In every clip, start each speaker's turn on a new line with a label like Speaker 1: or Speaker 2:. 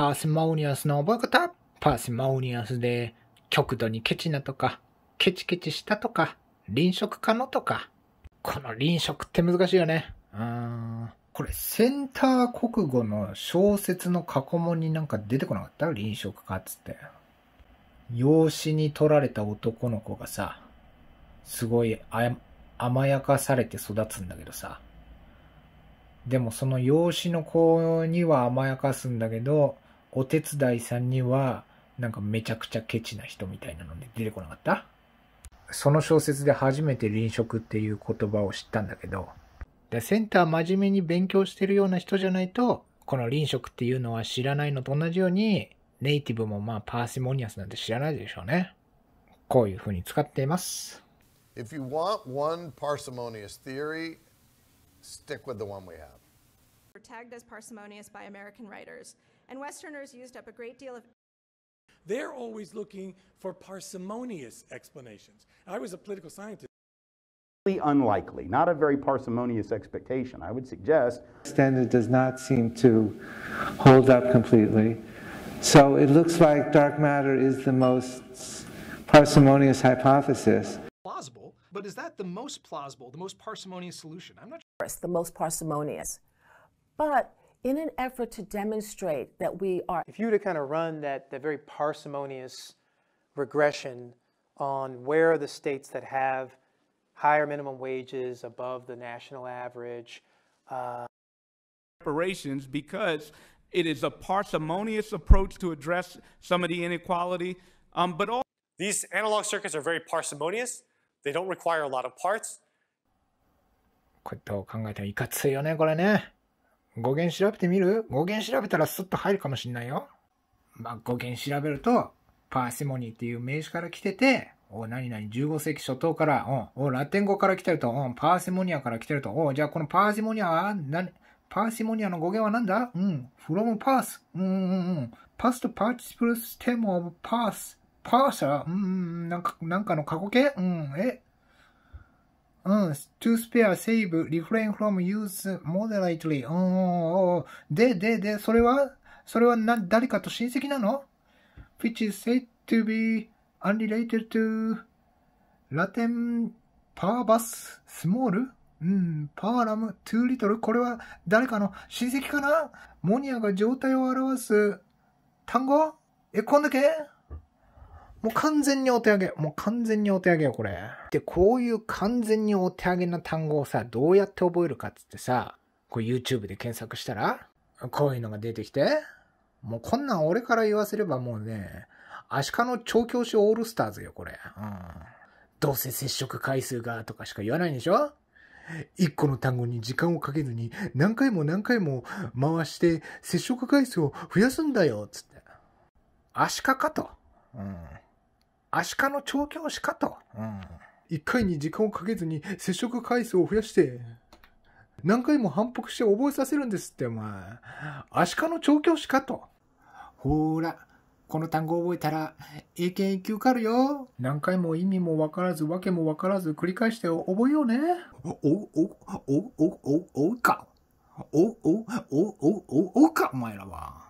Speaker 1: パーシモニアスの覚え方パーシモニアスで、極度にケチなとか、ケチケチしたとか、臨食可能とか。この臨食って難しいよね。うーん。これ、センター国語の小説の過去問になんか出てこなかった臨食かっつって。養子に取られた男の子がさ、すごい甘やかされて育つんだけどさ。でもその養子の子には甘やかすんだけど、お手伝いさんには、なんかめちゃくちゃケチな人みたいなので出てこなかったその小説で初めて臨職っていう言葉を知ったんだけど、でセンター真面目に勉強してるような人じゃないと、この臨職っていうのは知らないのと同じように、ネイティブもまあパーシモニアスなんて知らないでしょうね。こういうふうに使っています。If you want one parsimonious theory, stick with the one we have. We're tagged as parsimonious by American writers. and Westerners used up a great deal of they're always looking for parsimonious explanations. I was a political scientist. Unlikely, not a very parsimonious expectation, I would suggest. Standard does not seem to hold up completely. So it looks like dark matter is the most parsimonious hypothesis. Plausible, but is that the most plausible, the most parsimonious solution? I'm not sure. the most parsimonious. But in an effort to demonstrate that we are. If you were to kind of run that, that very parsimonious regression on where are the states that have higher minimum wages above the national average. Uh... because it is a parsimonious approach to address some of the inequality, um, but all. These analog circuits are very parsimonious. They don't require a lot of parts. これどう考えてもいかついよね、これね。語源調べてみる語源調べたらスッと入るかもしんないよ。まあ、語源調べると、パーシモニーっていう名詞から来てて、お何々、15世紀初頭から、おおラテン語から来てると、おパーシモニアから来てると、おじゃあこのパーシモニアは、何、パーシモニアの語源は何だうん、フロムパース。うんうんうん。パストパー a r t i c i p l パース。e パーシャうん、なんか、なんかの過去形うん、え、うん、to spare, save, refrain from, use, moderately. うん、で、で、で、それはそれはな誰かと親戚なの ?which is said to be unrelated to Latin parvus small? うん、p パ r ラ m too little? これは誰かの親戚かなモニアが状態を表す単語え、こんだけもう完全にお手上げ。もう完全にお手上げよ、これ。で、こういう完全にお手上げな単語をさ、どうやって覚えるかっつってさ、こう YouTube で検索したら、こういうのが出てきて、もうこんなん俺から言わせればもうね、アシカの調教師オールスターズよ、これ。うん。どうせ接触回数がとかしか言わないんでしょ一個の単語に時間をかけずに何回も何回も回して接触回数を増やすんだよ、つって。アシカかと。うん。アシカの調教師かと。うん。一回に時間をかけずに接触回数を増やして、何回も反復して覚えさせるんですって、お前。アシカの調教師かと。ほーら、この単語覚えたら、英検一級受かるよ。何回も意味もわからず、わけもわからず、繰り返して覚えようね。お、お、お、お、お、お、お、か。お、お、お、お、お、おか、お前らは。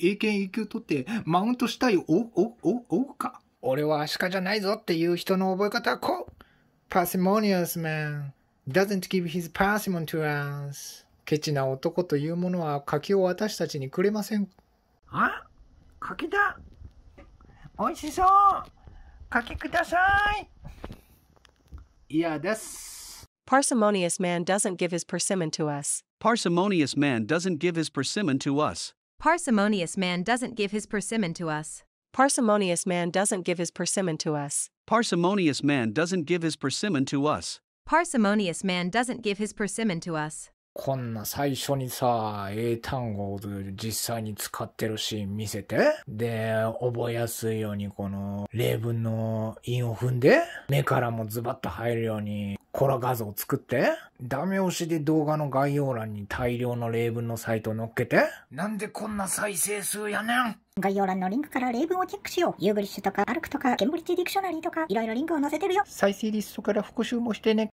Speaker 1: 英検1級取って、マウントしたい、お、お、お、お、か。俺はアシカじゃないぞっていう人の覚え方はこう Parsimonious man doesn't give his parsimon to us ケチな男というものは柿を私たちにくれませんあ柿だ美味しそう柿ください嫌です Parsimonious man doesn't give his persimmon to us. Parsimonious man doesn't give his persimmon to us. Parsimonious man doesn't give his persimmon to us. Parsimonious man doesn't give his persimmon to us. Parsimonious man doesn't give his persimmon to us. Parsimonious man doesn't give his persimmon to us. こんな最初にさ、英単語を実際に使ってるシーン見せて、で、覚えやすいようにこの例文の韻を踏んで、目からもズバッと入るようにコラ画像を作って、ダメ押しで動画の概要欄に大量の例文のサイトを載っけて、なんでこんな再生数やねん概要欄のリンクから例文をチェックしよう。ユーブリッシュとか、アルクとか、ケンブリッジディクショナリーとか、いろいろリンクを載せてるよ。再生リストから復習もしてね。